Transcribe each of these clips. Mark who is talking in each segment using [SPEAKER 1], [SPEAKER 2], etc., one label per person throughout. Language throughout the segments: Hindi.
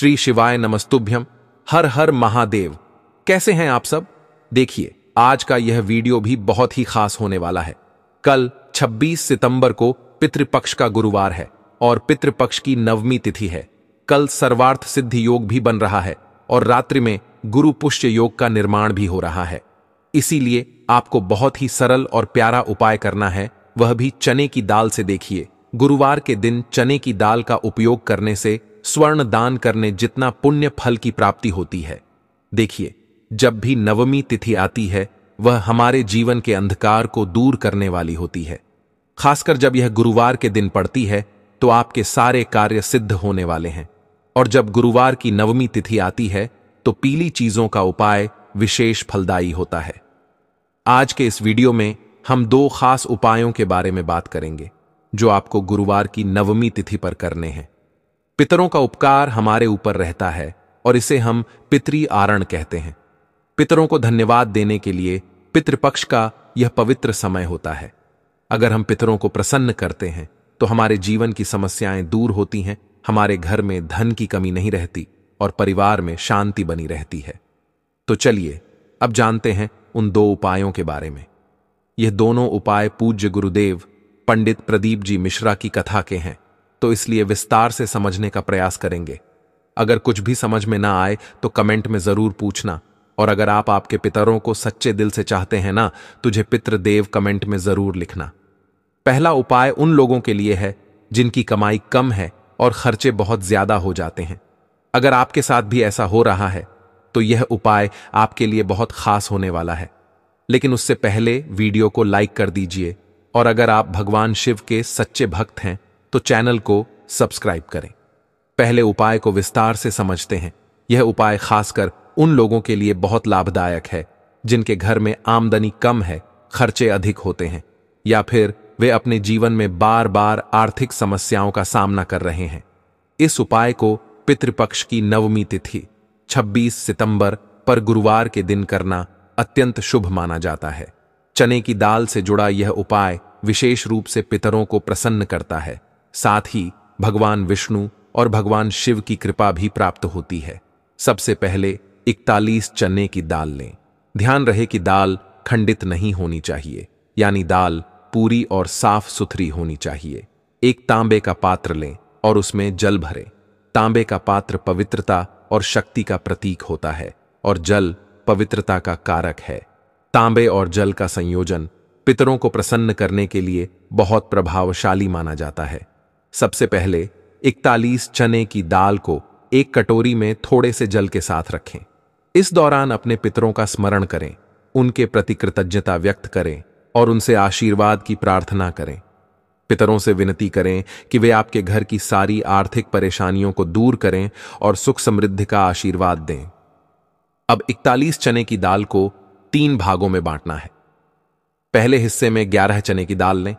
[SPEAKER 1] श्री शिवाय नमस्तुभ्यम हर हर महादेव कैसे हैं आप सब देखिए आज का यह वीडियो भी बहुत ही खास होने वाला है कल 26 सितंबर को पितृपक्ष का गुरुवार है और पितृपक्ष की नवमी तिथि है कल सर्वार्थ सिद्धि योग भी बन रहा है और रात्रि में गुरु पुष्य योग का निर्माण भी हो रहा है इसीलिए आपको बहुत ही सरल और प्यारा उपाय करना है वह भी चने की दाल से देखिए गुरुवार के दिन चने की दाल का उपयोग करने से स्वर्ण दान करने जितना पुण्य फल की प्राप्ति होती है देखिए जब भी नवमी तिथि आती है वह हमारे जीवन के अंधकार को दूर करने वाली होती है खासकर जब यह गुरुवार के दिन पड़ती है तो आपके सारे कार्य सिद्ध होने वाले हैं और जब गुरुवार की नवमी तिथि आती है तो पीली चीजों का उपाय विशेष फलदायी होता है आज के इस वीडियो में हम दो खास उपायों के बारे में बात करेंगे जो आपको गुरुवार की नवमी तिथि पर करने हैं पितरों का उपकार हमारे ऊपर रहता है और इसे हम पितरी आरण कहते हैं पितरों को धन्यवाद देने के लिए पितृपक्ष का यह पवित्र समय होता है अगर हम पितरों को प्रसन्न करते हैं तो हमारे जीवन की समस्याएं दूर होती हैं हमारे घर में धन की कमी नहीं रहती और परिवार में शांति बनी रहती है तो चलिए अब जानते हैं उन दो उपायों के बारे में यह दोनों उपाय पूज्य गुरुदेव पंडित प्रदीप जी मिश्रा की कथा के हैं तो इसलिए विस्तार से समझने का प्रयास करेंगे अगर कुछ भी समझ में ना आए तो कमेंट में जरूर पूछना और अगर आप आपके पितरों को सच्चे दिल से चाहते हैं ना तुझे पितृदेव कमेंट में जरूर लिखना पहला उपाय उन लोगों के लिए है जिनकी कमाई कम है और खर्चे बहुत ज्यादा हो जाते हैं अगर आपके साथ भी ऐसा हो रहा है तो यह उपाय आपके लिए बहुत खास होने वाला है लेकिन उससे पहले वीडियो को लाइक कर दीजिए और अगर आप भगवान शिव के सच्चे भक्त हैं तो चैनल को सब्सक्राइब करें पहले उपाय को विस्तार से समझते हैं यह उपाय खासकर उन लोगों के लिए बहुत लाभदायक है जिनके घर में आमदनी कम है खर्चे अधिक होते हैं या फिर वे अपने जीवन में बार बार आर्थिक समस्याओं का सामना कर रहे हैं इस उपाय को पितृपक्ष की नवमी तिथि 26 सितंबर पर गुरुवार के दिन करना अत्यंत शुभ माना जाता है चने की दाल से जुड़ा यह उपाय विशेष रूप से पितरों को प्रसन्न करता है साथ ही भगवान विष्णु और भगवान शिव की कृपा भी प्राप्त होती है सबसे पहले इकतालीस चने की दाल लें ध्यान रहे कि दाल खंडित नहीं होनी चाहिए यानी दाल पूरी और साफ सुथरी होनी चाहिए एक तांबे का पात्र लें और उसमें जल भरें तांबे का पात्र पवित्रता और शक्ति का प्रतीक होता है और जल पवित्रता का कारक है तांबे और जल का संयोजन पितरों को प्रसन्न करने के लिए बहुत प्रभावशाली माना जाता है सबसे पहले 41 चने की दाल को एक कटोरी में थोड़े से जल के साथ रखें इस दौरान अपने पितरों का स्मरण करें उनके प्रति कृतज्ञता व्यक्त करें और उनसे आशीर्वाद की प्रार्थना करें पितरों से विनती करें कि वे आपके घर की सारी आर्थिक परेशानियों को दूर करें और सुख समृद्धि का आशीर्वाद दें अब 41 चने की दाल को तीन भागों में बांटना है पहले हिस्से में 11 चने की दाल लें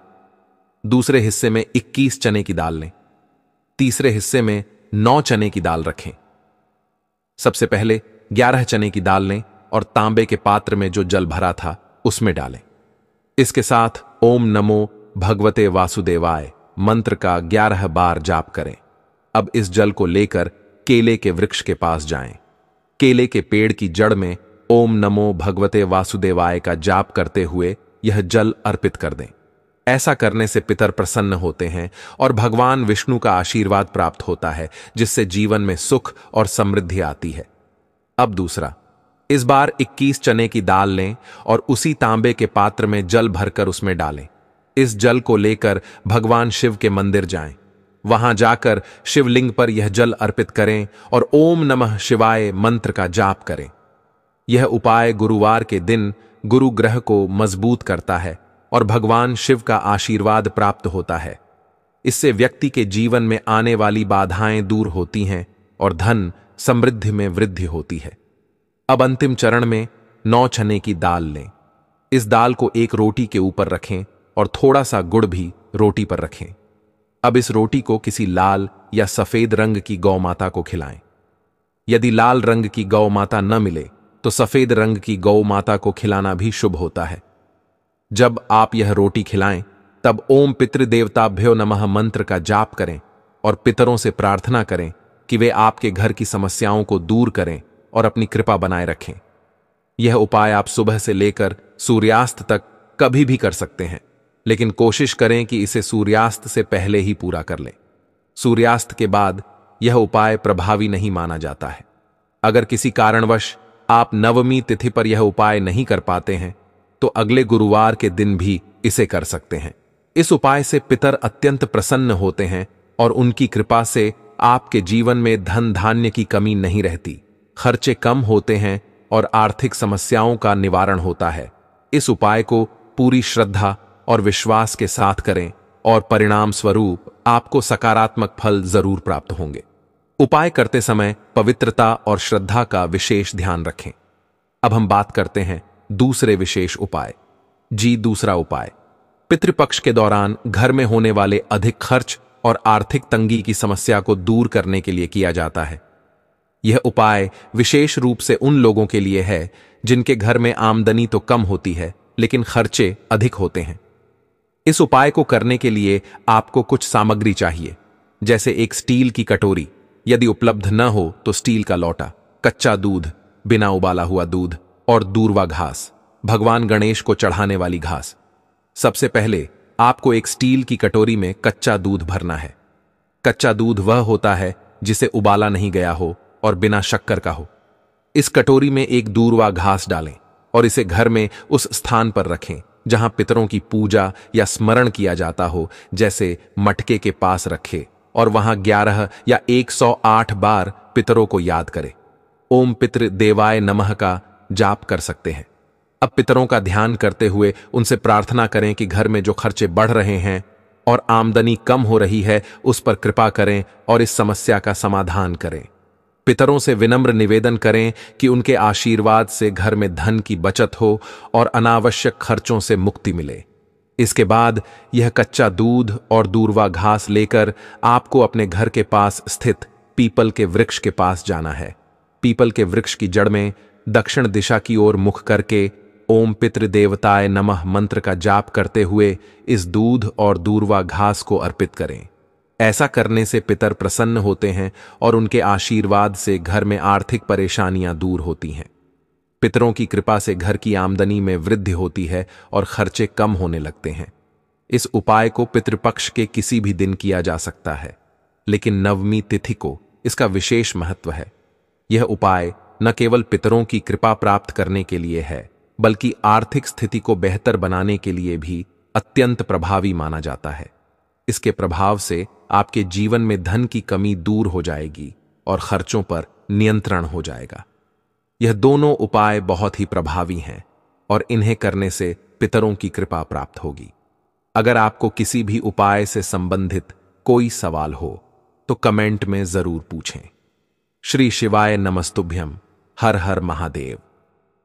[SPEAKER 1] दूसरे हिस्से में 21 चने की दाल लें तीसरे हिस्से में 9 चने की दाल रखें सबसे पहले 11 चने की दाल लें और तांबे के पात्र में जो जल भरा था उसमें डालें इसके साथ ओम नमो भगवते वासुदेवाय मंत्र का 11 बार जाप करें अब इस जल को लेकर केले के वृक्ष के पास जाएं। केले के पेड़ की जड़ में ओम नमो भगवते वासुदेवाय का जाप करते हुए यह जल अर्पित कर दें ऐसा करने से पितर प्रसन्न होते हैं और भगवान विष्णु का आशीर्वाद प्राप्त होता है जिससे जीवन में सुख और समृद्धि आती है अब दूसरा इस बार 21 चने की दाल लें और उसी तांबे के पात्र में जल भरकर उसमें डालें इस जल को लेकर भगवान शिव के मंदिर जाएं। वहां जाकर शिवलिंग पर यह जल अर्पित करें और ओम नमः शिवाय मंत्र का जाप करें यह उपाय गुरुवार के दिन गुरु ग्रह को मजबूत करता है और भगवान शिव का आशीर्वाद प्राप्त होता है इससे व्यक्ति के जीवन में आने वाली बाधाएं दूर होती हैं और धन समृद्धि में वृद्धि होती है अब अंतिम चरण में नौ चने की दाल लें इस दाल को एक रोटी के ऊपर रखें और थोड़ा सा गुड़ भी रोटी पर रखें अब इस रोटी को किसी लाल या सफेद रंग की गौ माता को खिलाएं यदि लाल रंग की गौ माता न मिले तो सफेद रंग की गौ माता को खिलाना भी शुभ होता है जब आप यह रोटी खिलाएं तब ओम भ्यो नमः मंत्र का जाप करें और पितरों से प्रार्थना करें कि वे आपके घर की समस्याओं को दूर करें और अपनी कृपा बनाए रखें यह उपाय आप सुबह से लेकर सूर्यास्त तक कभी भी कर सकते हैं लेकिन कोशिश करें कि इसे सूर्यास्त से पहले ही पूरा कर लें सूर्यास्त के बाद यह उपाय प्रभावी नहीं माना जाता है अगर किसी कारणवश आप नवमी तिथि पर यह उपाय नहीं कर पाते हैं तो अगले गुरुवार के दिन भी इसे कर सकते हैं इस उपाय से पितर अत्यंत प्रसन्न होते हैं और उनकी कृपा से आपके जीवन में धन धान्य की कमी नहीं रहती खर्चे कम होते हैं और आर्थिक समस्याओं का निवारण होता है इस उपाय को पूरी श्रद्धा और विश्वास के साथ करें और परिणाम स्वरूप आपको सकारात्मक फल जरूर प्राप्त होंगे उपाय करते समय पवित्रता और श्रद्धा का विशेष ध्यान रखें अब हम बात करते हैं दूसरे विशेष उपाय जी दूसरा उपाय पितृपक्ष के दौरान घर में होने वाले अधिक खर्च और आर्थिक तंगी की समस्या को दूर करने के लिए किया जाता है यह उपाय विशेष रूप से उन लोगों के लिए है जिनके घर में आमदनी तो कम होती है लेकिन खर्चे अधिक होते हैं इस उपाय को करने के लिए आपको कुछ सामग्री चाहिए जैसे एक स्टील की कटोरी यदि उपलब्ध न हो तो स्टील का लौटा कच्चा दूध बिना उबाला हुआ दूध और दूरवा घास भगवान गणेश को चढ़ाने वाली घास सबसे पहले आपको एक स्टील की कटोरी में कच्चा दूध भरना है कच्चा दूध वह होता है जिसे उबाला नहीं गया हो और बिना शक्कर का हो इस कटोरी में एक दूरवा घास डालें और इसे घर में उस स्थान पर रखें जहां पितरों की पूजा या स्मरण किया जाता हो जैसे मटके के पास रखे और वहां ग्यारह या 108 बार पितरों को याद करें ओम पितृ देवाय नमः का जाप कर सकते हैं अब पितरों का ध्यान करते हुए उनसे प्रार्थना करें कि घर में जो खर्चे बढ़ रहे हैं और आमदनी कम हो रही है उस पर कृपा करें और इस समस्या का समाधान करें पितरों से विनम्र निवेदन करें कि उनके आशीर्वाद से घर में धन की बचत हो और अनावश्यक खर्चों से मुक्ति मिले इसके बाद यह कच्चा दूध और दूरवा घास लेकर आपको अपने घर के पास स्थित पीपल के वृक्ष के पास जाना है पीपल के वृक्ष की जड़ में दक्षिण दिशा की ओर मुख करके ओम पितृ देवताय नमः मंत्र का जाप करते हुए इस दूध और दूरवा घास को अर्पित करें ऐसा करने से पितर प्रसन्न होते हैं और उनके आशीर्वाद से घर में आर्थिक परेशानियां दूर होती हैं पितरों की कृपा से घर की आमदनी में वृद्धि होती है और खर्चे कम होने लगते हैं इस उपाय को पितृपक्ष के किसी भी दिन किया जा सकता है लेकिन नवमी तिथि को इसका विशेष महत्व है यह उपाय न केवल पितरों की कृपा प्राप्त करने के लिए है बल्कि आर्थिक स्थिति को बेहतर बनाने के लिए भी अत्यंत प्रभावी माना जाता है इसके प्रभाव से आपके जीवन में धन की कमी दूर हो जाएगी और खर्चों पर नियंत्रण हो जाएगा यह दोनों उपाय बहुत ही प्रभावी हैं और इन्हें करने से पितरों की कृपा प्राप्त होगी अगर आपको किसी भी उपाय से संबंधित कोई सवाल हो तो कमेंट में जरूर पूछें श्री शिवाय नमस्तुभ्यम हर हर महादेव